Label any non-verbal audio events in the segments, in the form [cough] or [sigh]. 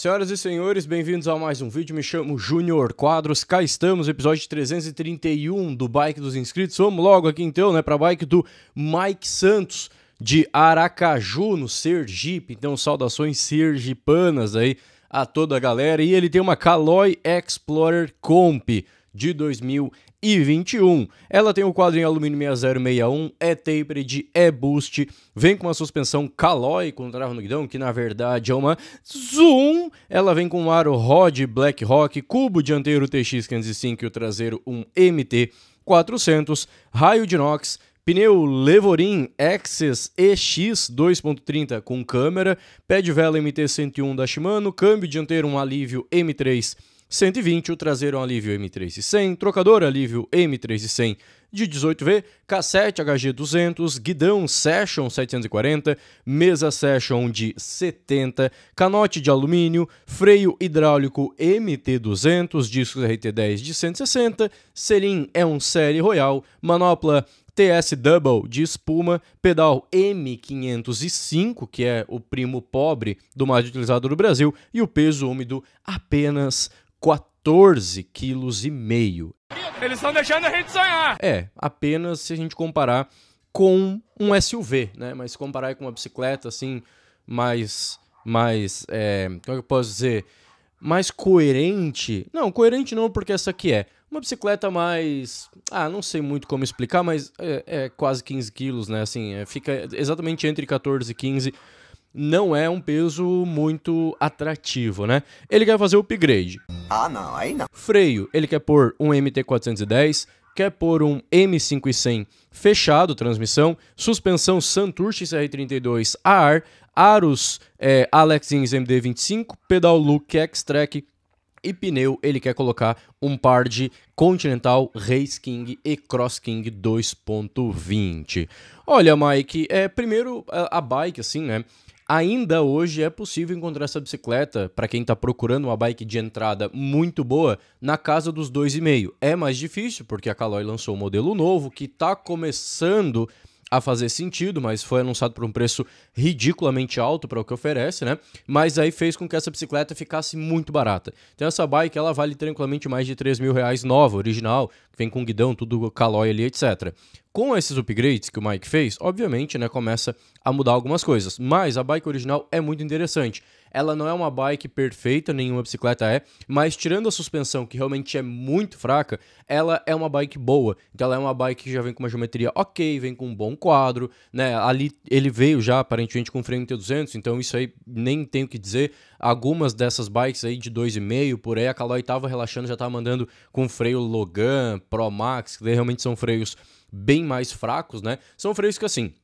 Senhoras e senhores, bem-vindos a mais um vídeo. Me chamo Júnior Quadros. Cá estamos, episódio 331 do Bike dos Inscritos. Vamos logo aqui então, né, para bike do Mike Santos de Aracaju, no Sergipe. Então, saudações sergipanas aí a toda a galera. E ele tem uma Caloi Explorer Comp de 2000 e 21. Ela tem o quadro em alumínio 6061, é tapered, é boost, vem com uma suspensão Caloi com trava no guidão, que na verdade é uma Zoom. Ela vem com um aro Rod Black Rock, cubo dianteiro TX505 e o traseiro um MT 400, raio de inox, Pneu Levorin Access EX 2.30 com câmera, pé de vela MT-101 da Shimano, câmbio dianteiro um alívio M3 120, o traseiro é um alívio m 100, trocador é alívio m 3 e 100 de 18V, cassete HG200, guidão Session 740, mesa Session de 70, canote de alumínio, freio hidráulico MT200, discos RT10 de 160, selim é um série Royal, manopla TS Double de espuma, pedal M505, que é o primo pobre do mais utilizado no Brasil, e o peso úmido apenas 14 quilos e meio. Eles estão deixando a gente sonhar. É, apenas se a gente comparar com um SUV, né? Mas se comparar com uma bicicleta, assim, mais, mais, é, como é que eu posso dizer? Mais coerente. Não, coerente não, porque essa aqui é. Uma bicicleta mais. Ah, não sei muito como explicar, mas é, é quase 15 quilos, né? Assim, é, fica exatamente entre 14 e 15 não é um peso muito atrativo, né? Ele quer fazer o upgrade. Ah, não, aí não. Freio, ele quer pôr um MT410, quer pôr um M5100 fechado, transmissão, suspensão Santur CR32 a ar, aros é, Alexins MD25, pedal Look X-Track e pneu, ele quer colocar um par de Continental, Race King e Cross King 2.20. Olha, Mike, é, primeiro a, a bike, assim, né? Ainda hoje é possível encontrar essa bicicleta, para quem está procurando uma bike de entrada muito boa, na casa dos 2,5. É mais difícil, porque a Caloi lançou um modelo novo que está começando a fazer sentido, mas foi anunciado por um preço ridiculamente alto para o que oferece, né? Mas aí fez com que essa bicicleta ficasse muito barata. Então essa bike ela vale tranquilamente mais de 3 mil reais nova, original, vem com guidão, tudo Caloi ali, etc. Com esses upgrades que o Mike fez, obviamente, né, começa a mudar algumas coisas. Mas a bike original é muito interessante. Ela não é uma bike perfeita, nenhuma bicicleta é, mas tirando a suspensão, que realmente é muito fraca, ela é uma bike boa. Então ela é uma bike que já vem com uma geometria ok, vem com um bom quadro, né? Ali ele veio já aparentemente com freio T200, então isso aí nem tenho que dizer. Algumas dessas bikes aí de 2,5 por aí, a Caloi tava relaxando, já tava mandando com freio Logan, Pro Max, que realmente são freios bem mais fracos, né? São freios que assim,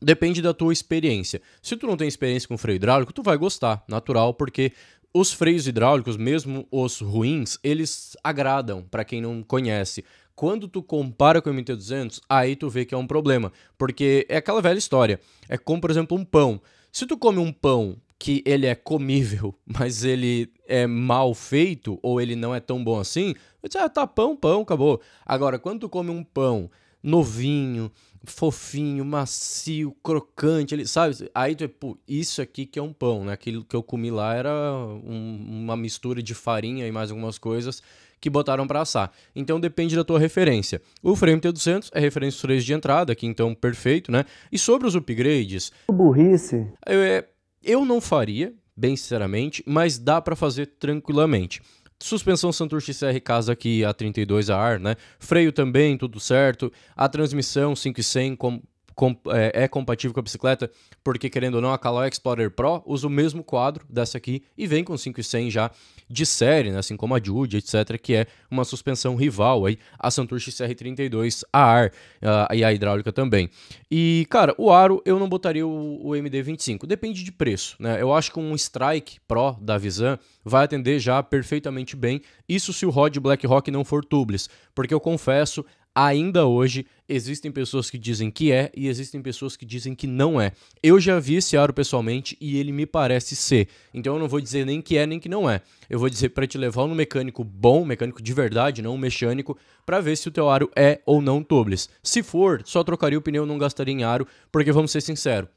depende da tua experiência. Se tu não tem experiência com freio hidráulico, tu vai gostar, natural, porque os freios hidráulicos, mesmo os ruins, eles agradam para quem não conhece. Quando tu compara com o MT-200, aí tu vê que é um problema, porque é aquela velha história. É como, por exemplo, um pão. Se tu come um pão que ele é comível, [laughs] mas ele é mal feito ou ele não é tão bom assim, você ah, tá pão, pão, acabou. Agora, quando tu come um pão novinho, fofinho, macio, crocante, ele, sabe? Aí tu é, pô, isso aqui que é um pão, né? Aquilo que eu comi lá era um, uma mistura de farinha e mais algumas coisas que botaram para assar. Então depende da tua referência. O Frame T200 é referência 3 de entrada, aqui então perfeito, né? E sobre os upgrades... Burrice. Eu, é, eu não faria, bem sinceramente, mas dá para fazer tranquilamente. Suspensão Santurce CR casa aqui a 32 a ar, né? Freio também, tudo certo. A transmissão 5 e 100 é, é, compatível com a bicicleta, porque querendo ou não, a Caloi Explorer Pro usa o mesmo quadro dessa aqui e vem com 5100 já de série, né? assim como a Jude, etc, que é uma suspensão rival aí a Santur CR32 a ar uh, e a hidráulica também. E cara, o aro eu não botaria o, o MD25, depende de preço, né? Eu acho que um Strike Pro da Visan vai atender já perfeitamente bem, isso se o Rod Black Rock não for tubeless, porque eu confesso, ainda hoje existem pessoas que dizem que é e existem pessoas que dizem que não é. Eu já vi esse aro pessoalmente e ele me parece ser. Então eu não vou dizer nem que é nem que não é. Eu vou dizer para te levar no mecânico bom, mecânico de verdade, não um mecânico, para ver se o teu aro é ou não tobles. Se for, só trocaria o pneu, não gastaria em aro, porque vamos ser sinceros,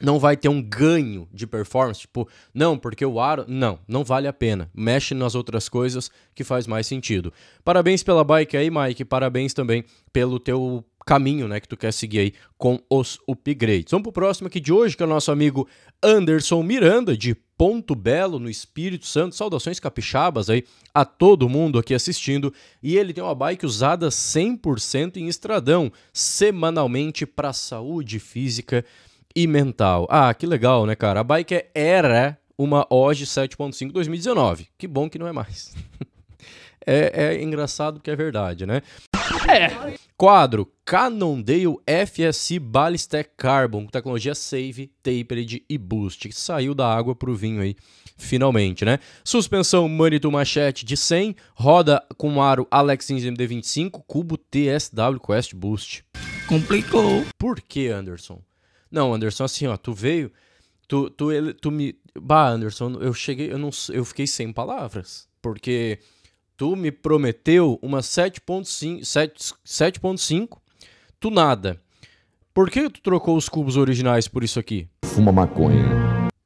não vai ter um ganho de performance, tipo, não, porque o aro, não, não vale a pena. Mexe nas outras coisas que faz mais sentido. Parabéns pela bike aí, Mike, parabéns também pelo teu caminho, né, que tu quer seguir aí com os upgrades. Vamos pro próximo aqui de hoje, que é o nosso amigo Anderson Miranda de Ponto Belo, no Espírito Santo. Saudações capixabas aí a todo mundo aqui assistindo. E ele tem uma bike usada 100% em estradão, semanalmente para saúde física e mental. Ah, que legal, né, cara? A Biker era uma OG 7.5 2019. Que bom que não é mais. [laughs] é, é engraçado que é verdade, né? É. Quadro Cannondale FSC Ballistec Carbon, tecnologia Save, Tapered e Boost, que saiu da água pro vinho aí, finalmente, né? Suspensão Manitou Machete de 100, roda com aro Alex MD25, cubo TSW Quest Boost. Complicou. Por que, Anderson? Não, Anderson, assim, ó, tu veio, tu, tu, ele, tu me. Bah, Anderson, eu cheguei, eu, não, eu fiquei sem palavras, porque tu me prometeu uma 7.5, tu nada. Por que tu trocou os cubos originais por isso aqui? Fuma maconha.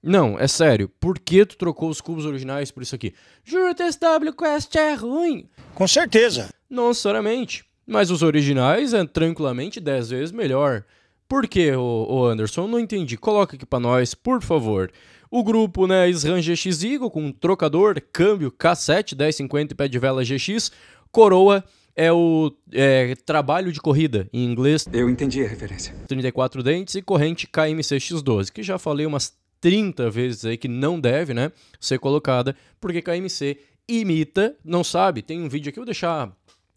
Não, é sério. Por que tu trocou os cubos originais por isso aqui? Juro, TSW Quest é ruim. Com certeza. Não necessariamente. Mas os originais é tranquilamente 10 vezes melhor. Por que, o Anderson? não entendi. Coloca aqui para nós, por favor. O grupo, né, Sranger X Eagle com trocador, câmbio K7 1050 e pé de vela GX, coroa é o é, trabalho de corrida em inglês. Eu entendi a referência. 34 dentes e corrente KMC x 12 que já falei umas 30 vezes aí que não deve, né, ser colocada, porque KMC imita, não sabe, tem um vídeo aqui, eu vou deixar,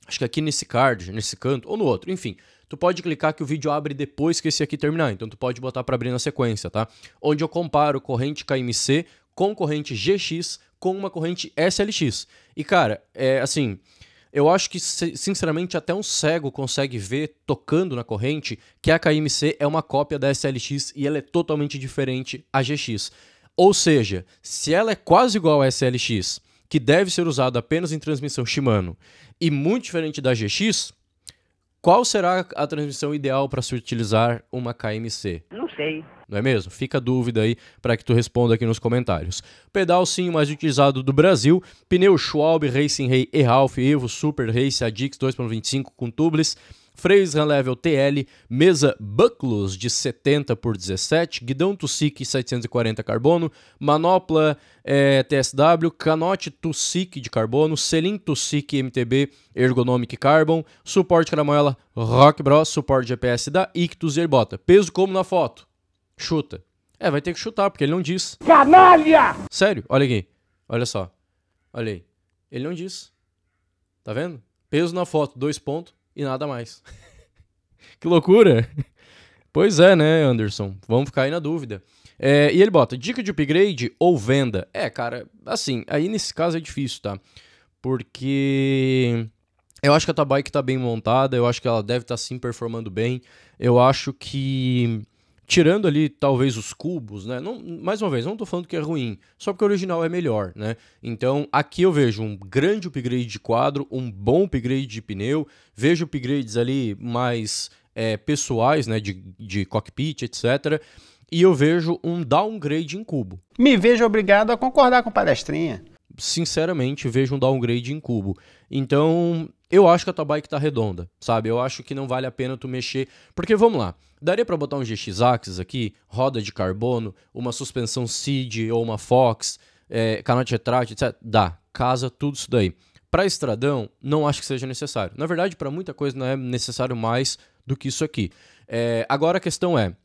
acho que aqui nesse card, nesse canto, ou no outro, enfim, tu pode clicar que o vídeo abre depois que esse aqui terminar, então tu pode botar para abrir na sequência, tá? Onde eu comparo corrente KMC com corrente GX com uma corrente SLX. E cara, é assim, eu acho que, sinceramente, até um cego consegue ver, tocando na corrente, que a KMC é uma cópia da SLX e ela é totalmente diferente à GX. Ou seja, se ela é quase igual à SLX, que deve ser usada apenas em transmissão Shimano, e muito diferente da GX, qual será a transmissão ideal para se utilizar uma KMC? Não sei. Não é mesmo? Fica a dúvida aí para que tu responda aqui nos comentários. Pedal sim mais utilizado do Brasil, pneu Schwalbe, Racing Ray E-Ralph, Evo, Super Race, Adix 2.25 com tubeless, freios Level TL, mesa Bucklos de 70 por 17, guidão Tussic 740 carbono, manopla é, eh, TSW, canote Tussic de carbono, selim Tussic MTB Ergonomic Carbon, suporte caramoela Rock Bros, suporte GPS da Ictus e Airbota. Peso como na foto. Chuta. É, vai ter que chutar, porque ele não diz. Canalha! Sério, olha aqui. Olha só. Olha aí. Ele não diz. Tá vendo? Peso na foto, dois pontos e nada mais. [laughs] que loucura! Pois é, né, Anderson? Vamos ficar aí na dúvida. É, e ele bota dica de upgrade ou venda. É, cara, assim, aí nesse caso é difícil, tá? Porque eu acho que a tua bike tá bem montada, eu acho que ela deve estar tá, sim performando bem. Eu acho que tirando ali talvez os cubos, né? Não, mais uma vez, não estou falando que é ruim, só porque o original é melhor, né? Então aqui eu vejo um grande upgrade de quadro, um bom upgrade de pneu, vejo upgrades ali mais é, pessoais, né? De, de cockpit, etc. E eu vejo um downgrade em cubo. Me vejo obrigado a concordar com palestrinha. Sinceramente, vejo um downgrade em cubo. Então, eu acho que a tua bike tá redonda, sabe? Eu acho que não vale a pena tu mexer, porque vamos lá, daria para botar um GX Axis aqui, roda de carbono, uma suspensão SID ou uma Fox, é, canote retrátil, etc. Dá, casa tudo isso daí. Para estradão, não acho que seja necessário. Na verdade, para muita coisa não é necessário mais do que isso aqui. É, agora a questão é,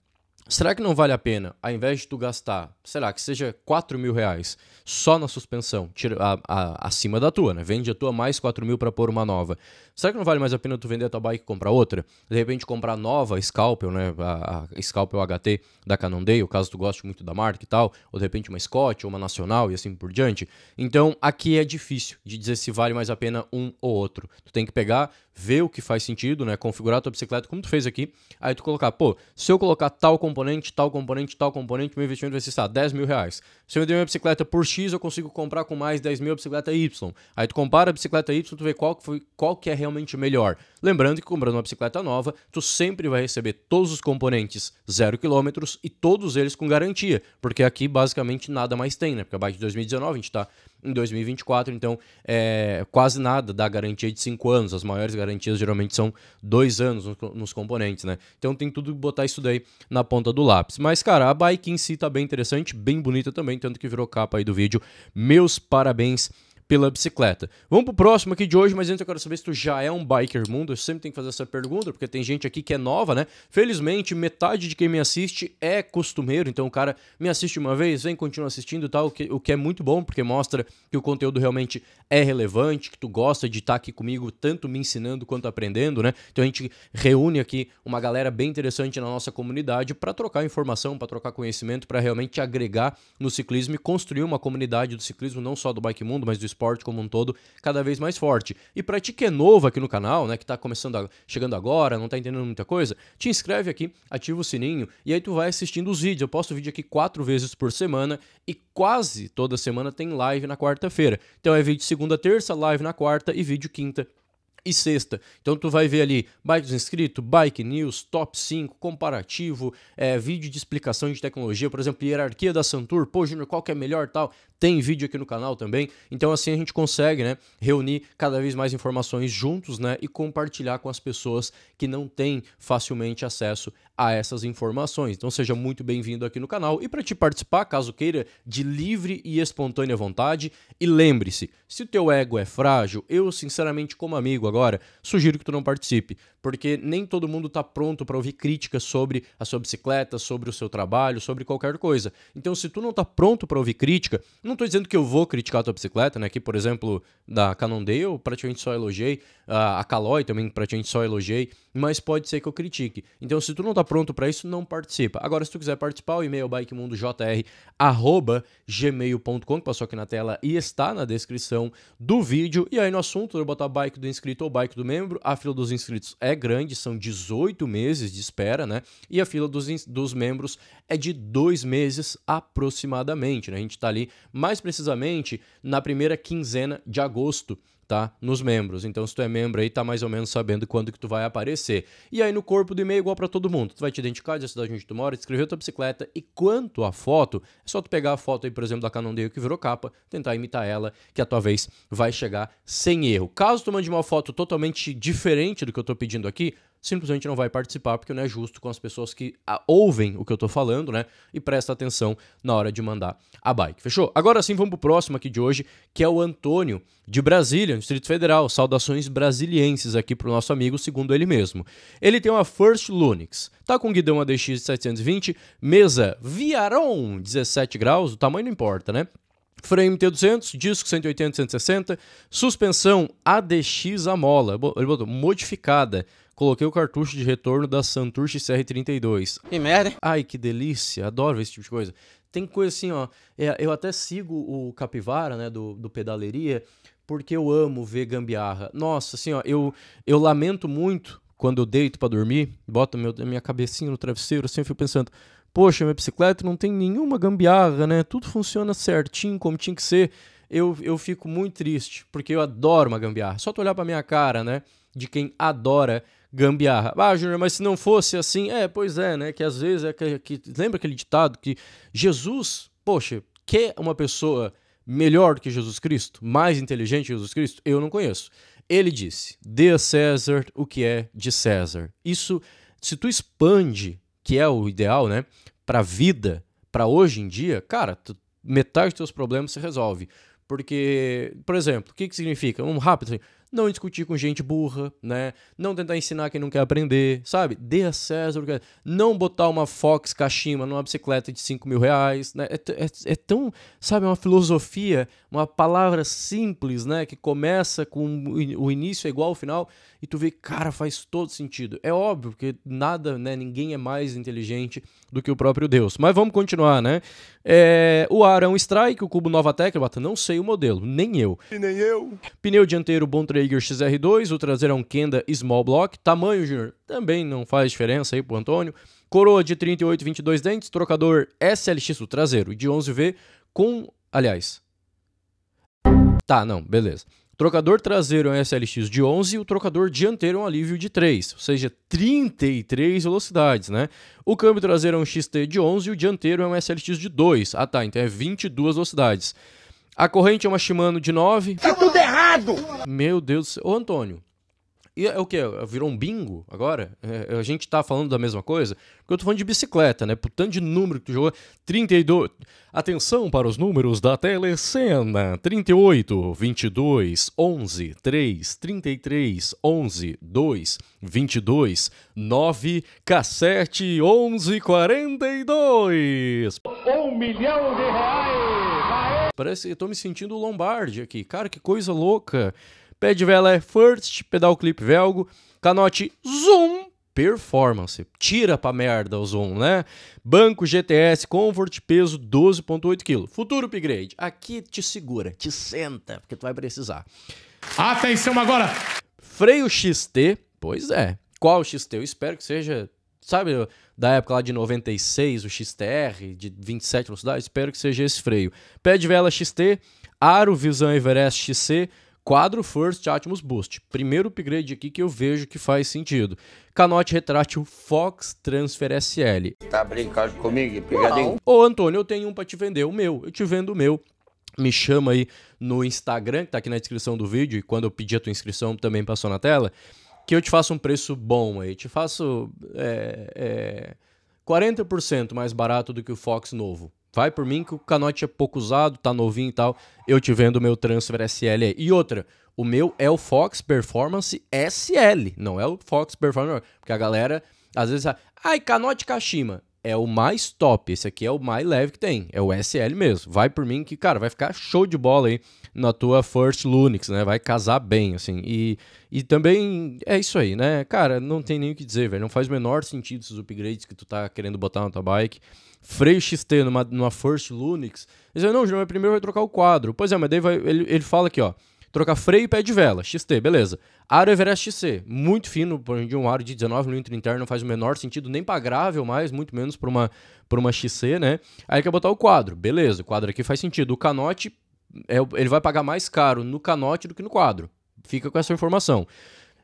Será que não vale a pena, ao invés de tu gastar, será que seja 4 mil reais só na suspensão, tira, a, a, acima da tua, né? Vende a tua mais 4 mil para pôr uma nova. Será que não vale mais a pena tu vender a tua bike e comprar outra? De repente comprar nova Scalpel, né? A, a Scalpel HT da Cannondale, caso tu goste muito da marca e tal. Ou de repente uma Scott ou uma Nacional e assim por diante. Então aqui é difícil de dizer se vale mais a pena um ou outro. Tu tem que pegar, ver o que faz sentido, né? Configurar a tua bicicleta como tu fez aqui. Aí tu colocar, pô, se eu colocar tal componente, tal componente, tal componente, meu investimento vai ser, sei 10 mil reais. Se eu vender minha bicicleta por X, eu consigo comprar com mais 10 mil a bicicleta Y. Aí tu compara a bicicleta Y, tu vê qual que, foi, qual que é realmente melhor. Lembrando que comprando uma bicicleta nova, tu sempre vai receber todos os componentes zero quilômetros e todos eles com garantia, porque aqui basicamente nada mais tem, né? Porque a de 2019 a gente tá em 2024, então é, quase nada da garantia de 5 anos. As maiores garantias geralmente são 2 anos nos componentes, né? Então tem tudo que botar isso daí na ponta do lápis. Mas, cara, a bike em si tá bem interessante, bem bonita também, tanto que virou capa aí do vídeo. Meus parabéns pela bicicleta. Vamos pro próximo aqui de hoje, mas antes eu quero saber se tu já é um biker mundo. Eu sempre tenho que fazer essa pergunta, porque tem gente aqui que é nova, né? Felizmente, metade de quem me assiste é costumeiro, então o cara me assiste uma vez, vem, continua assistindo e tal, o que, o que é muito bom, porque mostra que o conteúdo realmente é relevante, que tu gosta de estar tá aqui comigo, tanto me ensinando quanto aprendendo, né? Então a gente reúne aqui uma galera bem interessante na nossa comunidade para trocar informação, para trocar conhecimento, para realmente agregar no ciclismo e construir uma comunidade do ciclismo, não só do bike mundo, mas do esporte esporte como um todo cada vez mais forte. E para ti que é novo aqui no canal, né, que está começando a, chegando agora, não está entendendo muita coisa, te inscreve aqui, ativa o sininho e aí tu vai assistindo os vídeos. Eu posto vídeo aqui quatro vezes por semana e quase toda semana tem live na quarta-feira. Então é vídeo segunda, terça, live na quarta e vídeo quinta e sexta. Então tu vai ver ali bikes inscrito, bike news, top 5, comparativo, é, vídeo de explicação de tecnologia, por exemplo, hierarquia da Santur, pô, Junior, qual que é melhor tal? Tem vídeo aqui no canal também. Então assim a gente consegue, né, reunir cada vez mais informações juntos, né, e compartilhar com as pessoas que não têm facilmente acesso a essas informações. Então seja muito bem-vindo aqui no canal e para te participar, caso queira, de livre e espontânea vontade. E lembre-se, se o teu ego é frágil, eu sinceramente como amigo agora, sugiro que tu não participe, porque nem todo mundo está pronto para ouvir críticas sobre a sua bicicleta, sobre o seu trabalho, sobre qualquer coisa. Então, se tu não está pronto para ouvir crítica, não estou dizendo que eu vou criticar a tua bicicleta, né? Que, por exemplo, da Cannondale eu praticamente só elogiei, a Caloi também praticamente só elogiei, mas pode ser que eu critique. Então, se tu não está pronto para isso, não participa. Agora, se tu quiser participar, o e-mail é bikemundojr@gmail.com, que passou aqui na tela e está na descrição do vídeo. E aí no assunto eu vou botar bike do inscrito o bike do membro, a fila dos inscritos é grande, são 18 meses de espera, né? E a fila dos, dos membros é de dois meses aproximadamente, né? A gente está ali mais precisamente na primeira quinzena de agosto. Tá? Nos membros. Então, se tu é membro aí, tá mais ou menos sabendo quando que tu vai aparecer. E aí no corpo do e-mail igual para todo mundo. Tu vai te identificar, de a cidade onde tu mora, descrever tua bicicleta e quanto à foto, é só tu pegar a foto aí, por exemplo, da Canondale que virou capa, tentar imitar ela, que a tua vez vai chegar sem erro. Caso tu mande uma foto totalmente diferente do que eu estou pedindo aqui, simplesmente não vai participar, porque não é justo com as pessoas que ah, ouvem o que eu estou falando, né? E presta atenção na hora de mandar a bike. Fechou? Agora sim, vamos pro próximo aqui de hoje, que é o Antônio de Brasília, Distrito Federal. Saudações brasilienses aqui pro nosso amigo, segundo ele mesmo. Ele tem uma First Lunix, tá com guidão ADX 720, mesa Viaron 17 graus, o tamanho não importa, né? Frame T200, disco 180 160, suspensão ADX a mola, ele botou modificada. Coloquei o cartucho de retorno da Santur CR32. Que merda. Hein? Ai, que delícia, adoro esse tipo de coisa. Tem coisa assim, ó, é, eu até sigo o Capivara, né, do, do Pedaleria, porque eu amo ver gambiarra. Nossa, assim, ó, eu, eu lamento muito quando eu deito para dormir, boto meu, minha cabecinha no travesseiro, assim, eu fico pensando, poxa, minha bicicleta não tem nenhuma gambiarra, né? Tudo funciona certinho como tinha que ser. Eu, eu fico muito triste, porque eu adoro uma gambiarra. Só tu olhar pra minha cara, né? De quem adora gambiarra. Ah, Júnior, mas se não fosse assim, é, pois é, né? Que às vezes é que, que lembra aquele ditado que Jesus, poxa, quer uma pessoa melhor que Jesus Cristo, mais inteligente que Jesus Cristo? Eu não conheço. Ele disse: "Dê a César o que é de César". Isso se tu expande, que é o ideal, né? para a vida, para hoje em dia, cara, tu, metade dos teus problemas se resolve. Porque, por exemplo, o que, que significa? Um rápido, assim, não discutir com gente burra, né? Não tentar ensinar quem não quer aprender, sabe? Dê a César, é. não botar uma Fox Kashima numa bicicleta de 5 mil reais, né? É, é, é, tão, sabe, uma filosofia, uma palavra simples, né? Que começa com o início é igual ao final, e tu vê, cara, faz todo sentido. É óbvio que nada, né, ninguém é mais inteligente do que o próprio Deus. Mas vamos continuar, né? É, o Arão é Strike, o cubo Nova bota não sei o modelo, nem eu. E nem eu. Pneu dianteiro Bontrager XR2, o traseiro é um Kenda Small Block. Tamanho, Junior, também não faz diferença aí pro Antônio. Coroa de 38, 22 dentes, trocador SLX, o traseiro, de 11V, com, aliás... Tá, não, beleza. Trocador traseiro é um SLX de 11 e o trocador dianteiro é um alívio de 3, ou seja, 33 velocidades, né? O câmbio traseiro é um XT de 11 e o dianteiro é um SLX de 2. Ah tá, então é 22 velocidades. A corrente é uma Shimano de 9. Tá tudo errado! Meu Deus do céu. Ô Antônio, e é o que? Virou um bingo agora? É, é, a gente tá falando da mesma coisa? Porque eu tô falando de bicicleta, né? Por tanto de número que tu jogou. 32. Atenção para os números da telecena: 38, 22, 11, 3, 33, 11, 2, 22, 9, cassete, 11, 42. Um milhão de reais! Parece que eu tô me sentindo lombarde aqui. Cara, que coisa louca. Pé de vela é First, pedal clip Velgo, canote Zoom performance. Tira pra merda o Zoom, né? Banco GTS Comfort, peso 12,8 kg. Futuro upgrade. Aqui te segura, te senta, porque tu vai precisar. Atenção agora! Freio XT, pois é. Qual XT? Eu espero que seja, sabe, da época lá de 96, o XTR, de 27 velocidades. Espero que seja esse freio. Pé de vela XT, aro Visão Everest XC, Quadro First Atmos Boost. Primeiro upgrade aqui que eu vejo que faz sentido. Canote retrátil Fox Transfer SL. Tá brincando comigo, pegadinho? Ô Antônio, eu tenho um pra te vender, o meu. Eu te vendo o meu. Me chama aí no Instagram, que tá aqui na descrição do vídeo, e quando eu pedi a tua inscrição também passou na tela, que eu te faço um preço bom aí. Te faço é, é, 40% mais barato do que o Fox novo. Vai por mim que o canote é pouco usado, tá novinho e tal. Eu te vendo o meu transfer SL aí. E outra, o meu é o Fox Performance SL, não é o Fox Performance, porque a galera às vezes fala, ai, canote Kashima. É o mais top, esse aqui é o mais leve que tem, é o SL mesmo. Vai por mim que, cara, vai ficar show de bola aí na tua First Lunix, né? Vai casar bem, assim. E, e também é isso aí, né? Cara, não tem nem o que dizer, velho. Não faz o menor sentido esses upgrades que tu tá querendo botar na tua bike freio XT numa, numa First Lunix, Ele dizem, não, mas primeiro vai trocar o quadro. Pois é, mas daí vai, ele, ele fala aqui, ó, trocar freio e pé de vela, XT, beleza. Aro Everest é XC, muito fino, por de um aro de 19 mm interno, não faz o menor sentido, nem para gravel mais, muito menos para uma, pra uma XC, né? Aí quer botar o quadro, beleza, o quadro aqui faz sentido. O canote, é, ele vai pagar mais caro no canote do que no quadro, fica com essa informação.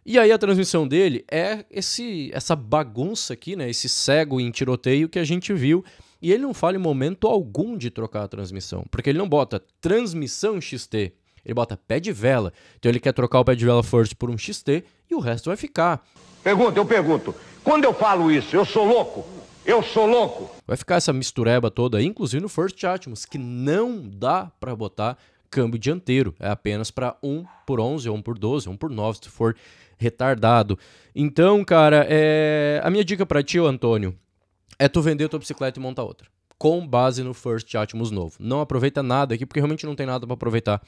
E aí a transmissão dele é esse essa bagunça aqui, né? Esse cego em tiroteio que a gente viu e ele não fala em momento algum de trocar a transmissão, porque ele não bota transmissão XT, ele bota pé de vela. Então ele quer trocar o pé de vela first por um XT e o resto vai ficar. Pergunta, eu pergunto. Quando eu falo isso, eu sou louco? Eu sou louco. Vai ficar essa mistureba toda, inclusive no First Atmos, que não dá para botar câmbio dianteiro, é apenas para 1 por 11, 1 por 12, 1 por 9, se for retardado. Então, cara, é... a minha dica para ti, Antônio, é tu vender tua bicicleta e montar outra. Com base no First Atmos novo. Não aproveita nada aqui, porque realmente não tem nada para aproveitar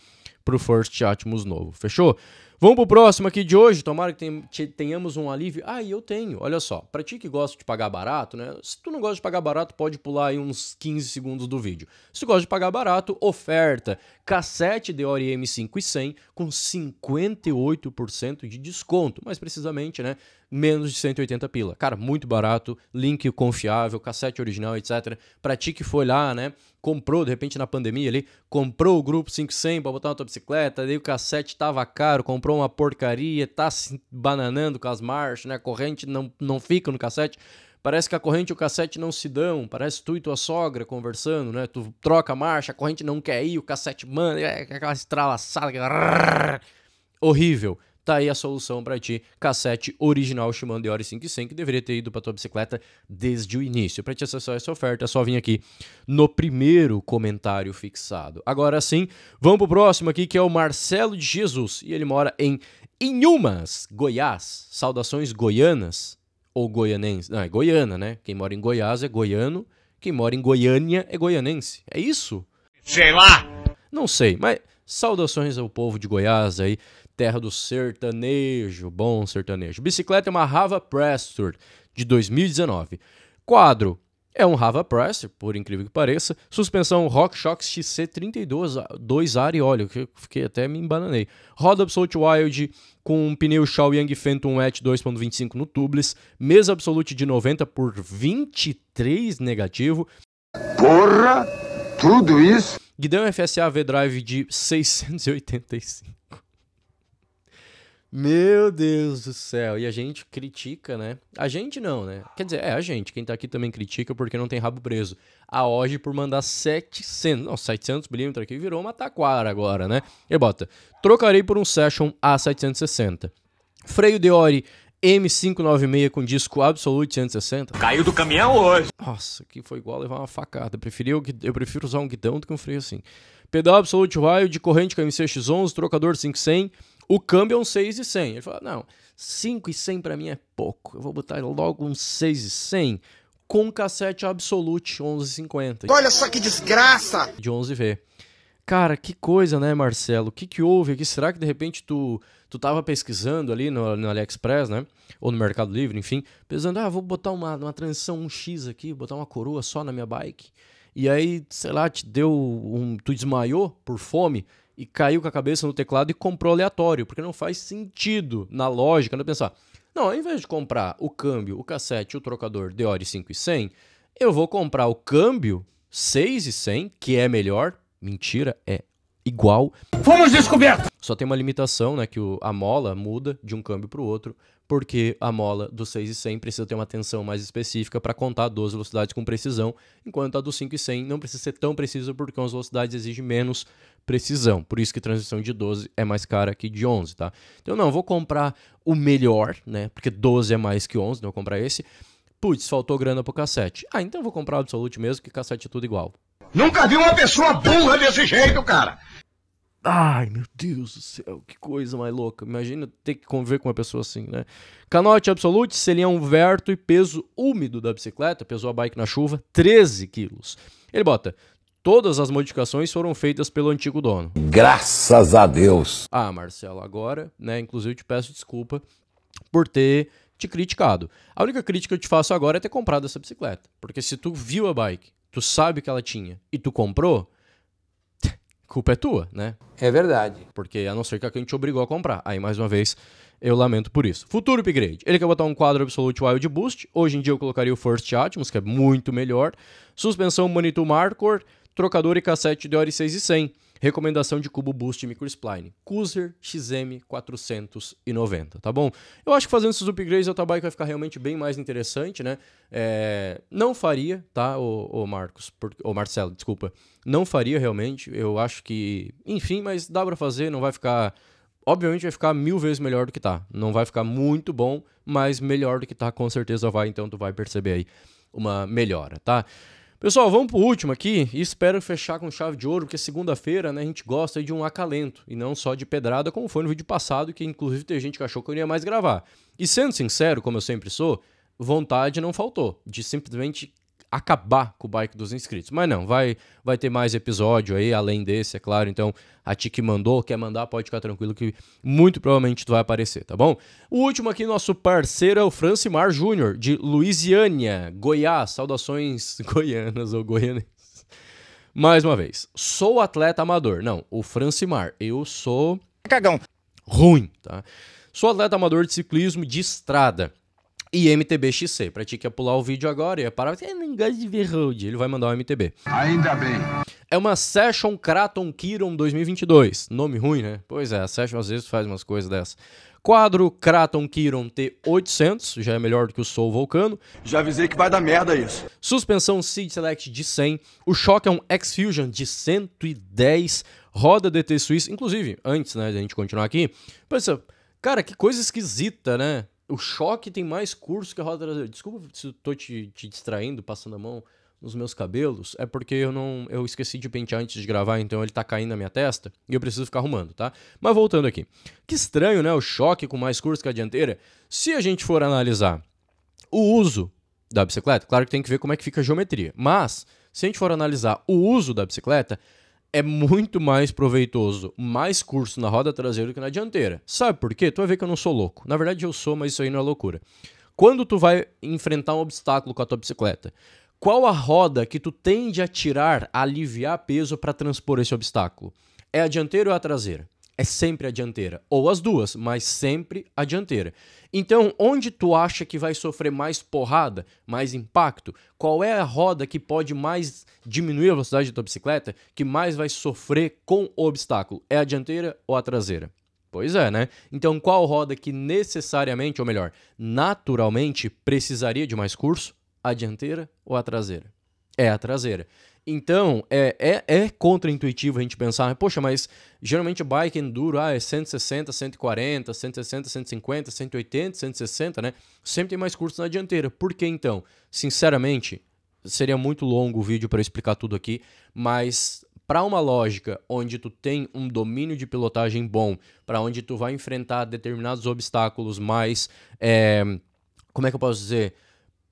pro First Atmos novo. Fechou? Vamos pro próximo aqui de hoje. Tomara que tenhamos um alívio. Ah, e eu tenho. Olha só, pra ti que gosta de pagar barato, né? Se tu não gosta de pagar barato, pode pular aí uns 15 segundos do vídeo. Se tu gosta de pagar barato, oferta. Cassete DORI M5100 com 58% de desconto. Mais precisamente, né? Menos de 180 pila. Cara, muito barato, link confiável, cassete original, etc. Pra ti que foi lá, né? Comprou, de repente, na pandemia ali, comprou o grupo 5100 pra botar na tua bicicleta, daí o cassete tava caro, comprou comprou uma porcaria, tá se bananando com as marchas, né? A corrente não, não fica no cassete. Parece que a corrente e o cassete não se dão. Parece tu e tua sogra conversando, né? Tu troca a marcha, a corrente não quer ir, o cassete manda, é, é aquela estralaçada. Que... Horrível. Tá aí a solução para ti, cassete original Shimano Deore 55, que deveria ter ido para tua bicicleta desde o início. Para te acessar essa oferta, é só vir aqui no primeiro comentário fixado. Agora sim, vamos pro próximo aqui, que é o Marcelo de Jesus, e ele mora em Inhumas, Goiás. Saudações goianas ou goianense. Não, é goiana, né? Quem mora em Goiás é goiano, quem mora em Goiânia é goianense. É isso? Sei lá. Não sei, mas saudações ao povo de Goiás aí terra do sertanejo, bom sertanejo. Bicicleta é uma Rava Prestor de 2019. Quadro é um Rava Prestor, por incrível que pareça. Suspensão RockShox XC32, 2 ar e óleo, que eu fiquei até me embananei. Roda Absolute Wild com um pneu Shaw Phantom Wet 2.25 no tubeless, mesa Absolute de 90 por 23 negativo. Porra, tudo isso. Guidão FSA V-Drive de 685. Meu Deus do céu. E a gente critica, né? A gente não, né? Quer dizer, é a gente. Quem tá aqui também critica porque não tem rabo preso. A OG por mandar 700, não, 700 milímetros aqui virou uma taquara agora, né? E bota, trocarei por um Session A760. Freio Deore M596 com disco Absolute 160. Caiu do caminhão hoje. Nossa, que foi igual levar uma facada. Eu, preferi, eu, eu prefiro usar um guidão do que um freio assim. Pedal Absolute Wild, corrente mcx 11 trocador 5100... O câmbio é um 6,100. Ele fala, não, 5,100 para mim é pouco. Eu vou botar logo um 6,100 com cassete Absolute 11,50. Olha só que desgraça! De 11V. Cara, que coisa, né, Marcelo? O que, que houve aqui? Será que de repente tu, tu tava pesquisando ali no, no AliExpress, né? Ou no Mercado Livre, enfim, pensando, ah, vou botar uma, uma transição 1X aqui, botar uma coroa só na minha bike. E aí, sei lá, te deu um. Tu desmaiou por fome e caiu com a cabeça no teclado e comprou aleatório, porque não faz sentido na lógica, não é pensar. Não, ao invés de comprar o câmbio, o cassete, o trocador ori 5 e 100, eu vou comprar o câmbio 6 e 100, que é melhor. Mentira, é igual. Fomos descobertos! Só tem uma limitação, né, que o, a mola muda de um câmbio para o outro, porque a mola do 6 e 100 precisa ter uma tensão mais específica para contar duas velocidades com precisão, enquanto a do 5 e 100 não precisa ser tão precisa porque as velocidades exigem menos precisão. Por isso que transmissão de 12 é mais cara que de 11, tá? Então não, vou comprar o melhor, né? Porque 12 é mais que 11, não vou comprar esse. Putz, faltou grana pro cassete. Ah, então vou comprar o Absolute mesmo, que cassete é tudo igual. Nunca vi uma pessoa burra desse jeito, cara! Ai, meu Deus do céu, que coisa mais louca. Imagina ter que conviver com uma pessoa assim, né? Canote Absolute, um verto e peso úmido da bicicleta, pesou a bike na chuva, 13 quilos. Ele bota Todas as modificações foram feitas pelo antigo dono. Graças a Deus. Ah, Marcelo, agora, né, inclusive eu te peço desculpa por ter te criticado. A única crítica que eu te faço agora é ter comprado essa bicicleta, porque se tu viu a bike, tu sabe que ela tinha e tu comprou, [laughs] culpa é tua, né? É verdade. Porque a não ser que a gente te obrigou a comprar. Aí, mais uma vez, eu lamento por isso. Futuro upgrade. Ele quer botar um quadro Absolute Wild Boost. Hoje em dia eu colocaria o First Atmos, que é muito melhor. Suspensão Manitou Markor. Trocador e cassete Ori 6 e 100. Recomendação de cubo Boost Microspline. Cruiser XM490, tá bom? Eu acho que fazendo esses upgrades o trabalho vai ficar realmente bem mais interessante, né? É, não faria, tá, o, o Marcos? ou Marcelo, desculpa. Não faria realmente. Eu acho que... Enfim, mas dá para fazer, não vai ficar... Obviamente vai ficar mil vezes melhor do que tá. Não vai ficar muito bom, mas melhor do que tá com certeza vai. Então tu vai perceber aí uma melhora, tá? Pessoal, vamos pro último aqui e espero fechar com chave de ouro, porque segunda-feira né, a gente gosta de um acalento e não só de pedrada, como foi no vídeo passado, que inclusive tem gente que achou que eu não ia mais gravar. E sendo sincero, como eu sempre sou, vontade não faltou de simplesmente acabar com o bike dos inscritos. Mas não, vai, vai ter mais episódio aí, além desse, é claro. Então, a ti que mandou, quer mandar, pode ficar tranquilo que muito provavelmente tu vai aparecer, tá bom? O último aqui, nosso parceiro é o Francimar Júnior, de Louisiana, Goiás. Saudações [laughs] goianas ou goianenses. Mais uma vez, sou atleta amador. Não, o Francimar, eu sou. Cagão. Ruim, tá? Sou atleta amador de ciclismo de estrada. E MTBXC. Pra ti que ia pular o vídeo agora, ia parar e ah, é, não de ver road. Ele vai mandar o um MTB. Ainda bem. É uma Session Kraton Kiron 2022. Nome ruim, né? Pois é, a Session às vezes faz umas coisas dessas. Quadro Kraton Kiron T800, já é melhor do que o Soul Vulcano. Já avisei que vai dar merda isso. Suspensão Seed Select de 100. O choque é um X-Fusion de 110. Roda DT Suisse. Inclusive, antes né, de a gente continuar aqui, pensa, cara, que coisa esquisita, né? O Choque tem mais curso que a roda traseira. Desculpa se eu tô te, te distraindo, passando a mão nos meus cabelos é porque eu não eu esqueci de pentear antes de gravar, então ele tá caindo na minha testa e eu preciso ficar arrumando, tá? Mas voltando aqui. Que estranho, né, o choque com mais curso que a dianteira. Se a gente for analisar o uso da bicicleta, claro que tem que ver como é que fica a geometria, mas se a gente for analisar o uso da bicicleta, é muito mais proveitoso, mais curso na roda traseira do que na dianteira. Sabe por quê? Tu vai ver que eu não sou louco. Na verdade eu sou, mas isso aí não é loucura. Quando tu vai enfrentar um obstáculo com a tua bicicleta, qual a roda que tu tende a tirar, a aliviar peso para transpor esse obstáculo? É a dianteira ou é a traseira? é sempre a dianteira. Ou as duas, mas sempre a dianteira. Então, onde tu acha que vai sofrer mais porrada, mais impacto? Qual é a roda que pode mais diminuir a velocidade da tua bicicleta, que mais vai sofrer com o obstáculo? É a dianteira ou a traseira? Pois é, né? Então, qual roda que necessariamente, ou melhor, naturalmente precisaria de mais curso? A dianteira ou a traseira? É a traseira. Então, é, é, é contra-intuitivo a gente pensar, né? poxa, mas geralmente bike enduro ah, é 160, 140, 160, 150, 180, 160, né? Sempre tem mais curso na dianteira. Por que então? Sinceramente, seria muito longo o vídeo para explicar tudo aqui, mas para uma lógica onde tu tem um domínio de pilotagem bom, para onde tu vai enfrentar determinados obstáculos mais. É, como é que eu posso dizer?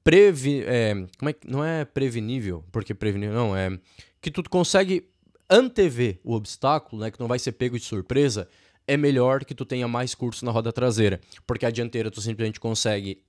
previ, é, como é que não é prevenível, porque prevenir não é que tu consegue antever o obstáculo, né, que não vai ser pego de surpresa, é melhor que tu tenha mais curso na roda traseira, porque a dianteira tu simplesmente consegue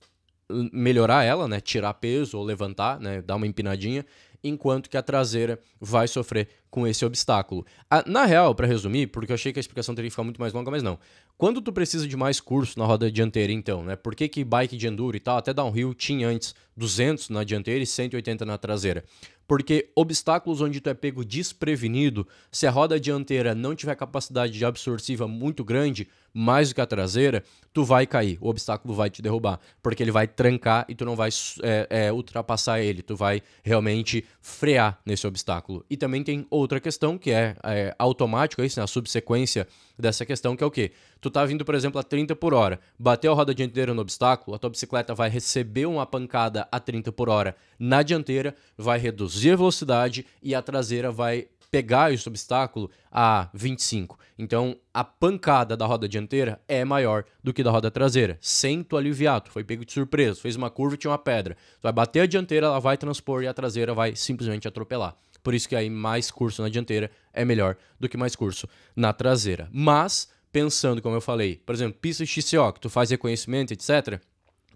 hum, melhorar ela, né, tirar peso ou levantar, né, dar uma empinadinha, enquanto que a traseira vai sofrer com esse obstáculo. A, ah, na real, para resumir, porque eu achei que a explicação teria que ficar muito mais longa, mas não. Quando tu precisa de mais curso na roda dianteira, então, né? Por que, que bike de enduro e tal, até downhill, tinha antes 200 na dianteira e 180 na traseira? porque obstáculos onde tu é pego desprevenido, se a roda dianteira não tiver capacidade de absorção muito grande, mais do que a traseira, tu vai cair, o obstáculo vai te derrubar, porque ele vai trancar e tu não vai é, é, ultrapassar ele, tu vai realmente frear nesse obstáculo. E também tem outra questão que é, é automática, é isso, né, a subsequência dessa questão, que é o quê? tu tá vindo, por exemplo, a 30 por hora, bateu a roda dianteira no obstáculo, a tua bicicleta vai receber uma pancada a 30 por hora na dianteira, vai reduzir a velocidade e a traseira vai pegar esse obstáculo a 25. Então, a pancada da roda dianteira é maior do que da roda traseira, sem tu aliviar, tu foi pego de surpresa, fez uma curva e tinha uma pedra. Tu vai bater a dianteira, ela vai transpor e a traseira vai simplesmente atropelar. Por isso que aí mais curso na dianteira é melhor do que mais curso na traseira. Mas pensando, como eu falei. Por exemplo, pista XCO, que tu faz reconhecimento, etc.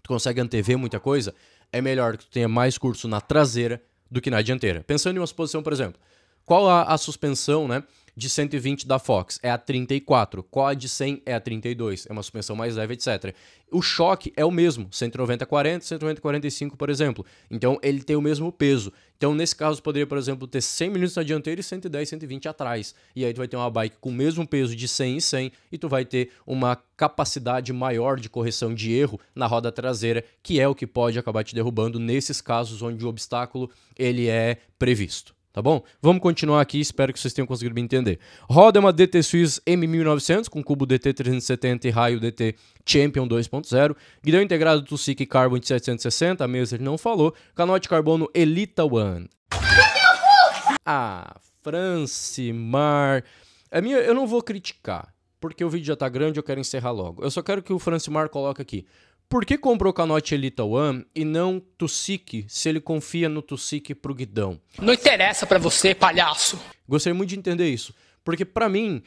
Tu consegue antever muita coisa. É melhor que tu tenha mais curso na traseira do que na dianteira. Pensando em uma suposição, por exemplo, qual a, a suspensão, né? de 120 da Fox é a 34, qual a de 100 é a 32, é uma suspensão mais leve, etc. O choque é o mesmo, 190 40, 190 45, por exemplo. Então ele tem o mesmo peso. Então nesse caso poderia, por exemplo, ter 100 milímetros na dianteira e 110, 120 atrás. E aí tu vai ter uma bike com o mesmo peso de 100 e 100 e tu vai ter uma capacidade maior de correção de erro na roda traseira, que é o que pode acabar te derrubando nesses casos onde o obstáculo ele é previsto tá bom? Vamos continuar aqui, espero que vocês tenham conseguido me entender. Roda é uma DT Swiss M1900 com cubo DT370 e raio DT Champion 2.0, guidão integrado Tusic Carbon 760, a mesa ele não falou, canote de carbono Elita One. Ah, Francimar... A é minha, eu não vou criticar, porque o vídeo já tá grande eu quero encerrar logo. Eu só quero que o Francimar coloque aqui. Por que comprou o canote Elita One e não Tussic, se ele confia no Tussic pro Guidão? Não interessa para você, palhaço. Gostaria muito de entender isso. Porque para mim,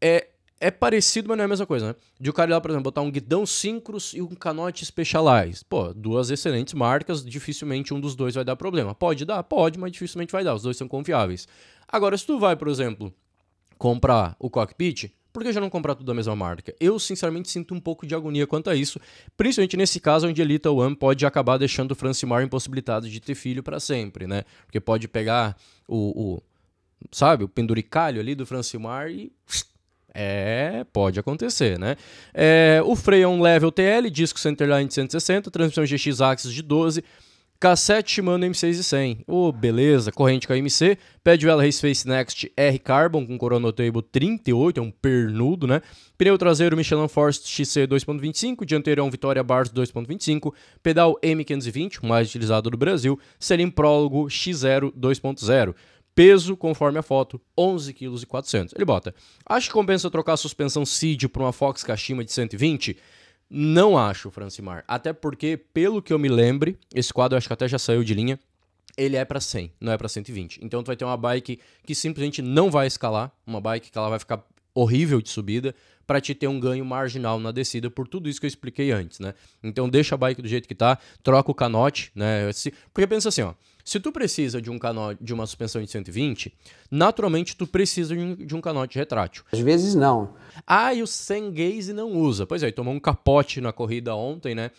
é, é parecido, mas não é a mesma coisa, né? De o cara ir lá, por exemplo, botar um Guidão Syncros e um canote Specialized. Pô, duas excelentes marcas, dificilmente um dos dois vai dar problema. Pode dar? Pode, mas dificilmente vai dar. Os dois são confiáveis. Agora, se tu vai, por exemplo, comprar o cockpit, por que já não comprar tudo da mesma marca? Eu, sinceramente, sinto um pouco de agonia quanto a isso, principalmente nesse caso onde a Little One pode acabar deixando o Francimar impossibilitado de ter filho para sempre, né? Porque pode pegar o, o, sabe, o penduricalho ali do Francimar e é, pode acontecer, né? É, o freio é um level TL, disco Centerline de 160, transmissão GX Axis de 12, K7 Shimano M6100. Ô, oh, beleza, corrente com a MC. Padwell Race Face Next R Carbon com Table 38, é um pernudo, né? Pneu traseiro Michelin Force XC 2.25, dianteiro é um Vitória Bars 2.25, pedal M520, o mais utilizado do Brasil, selim Prólogo X0 2.0 peso, conforme a foto, 11,4 kg. Ele bota: Acho que compensa trocar a suspensão CID por uma Fox Kashima de 120? Não acho, Francimar. Até porque, pelo que eu me lembre, esse quadro acho que até já saiu de linha. Ele é para 100, não é para 120. Então tu vai ter uma bike que simplesmente não vai escalar, uma bike que ela vai ficar horrível de subida, para te ter um ganho marginal na descida por tudo isso que eu expliquei antes, né? Então deixa a bike do jeito que tá, troca o canote, né? Se, porque pensa assim, ó, se tu precisa de um canote, de uma suspensão de 120, naturalmente tu precisa de um, de um canote retrátil. Às vezes não. Ah, e o Sengaze não usa. Pois é, tomou um capote na corrida ontem, né?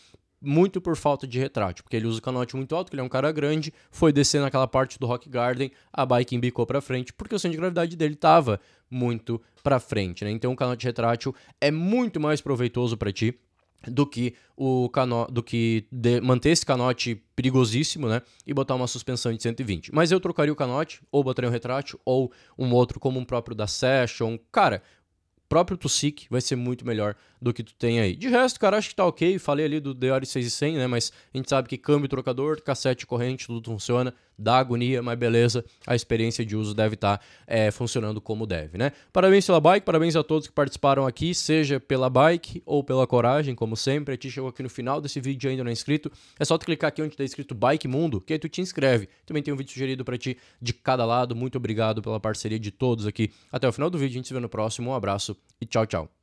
muito por falta de retrátil, porque ele usa o canote muito alto, que ele é um cara grande, foi descer naquela parte do Rock Garden, a bike embicou para frente, porque o centro de gravidade dele estava muito para frente, né? Então o canote retrátil é muito mais proveitoso para ti do que o cano, do que manter esse canote perigosíssimo, né, e botar uma suspensão de 120. Mas eu trocaria o canote ou botaria um retrátil ou um outro como um próprio da Session. Cara, próprio Tusic vai ser muito melhor do que tu tem aí. De resto, cara, acho que tá ok. Falei ali do DR6100, né? Mas a gente sabe que câmbio, trocador, cassete, corrente, tudo funciona. Dá agonia, mas beleza. A experiência de uso deve estar tá, é, funcionando como deve, né? Parabéns pela bike, parabéns a todos que participaram aqui, seja pela bike ou pela coragem, como sempre. A ti chegou aqui no final desse vídeo ainda não é inscrito. É só tu clicar aqui onde tá escrito Bike Mundo, que aí tu te inscreve. Também tem um vídeo sugerido para ti de cada lado. Muito obrigado pela parceria de todos aqui. Até o final do vídeo, a gente se vê no próximo. Um abraço e tchau, tchau.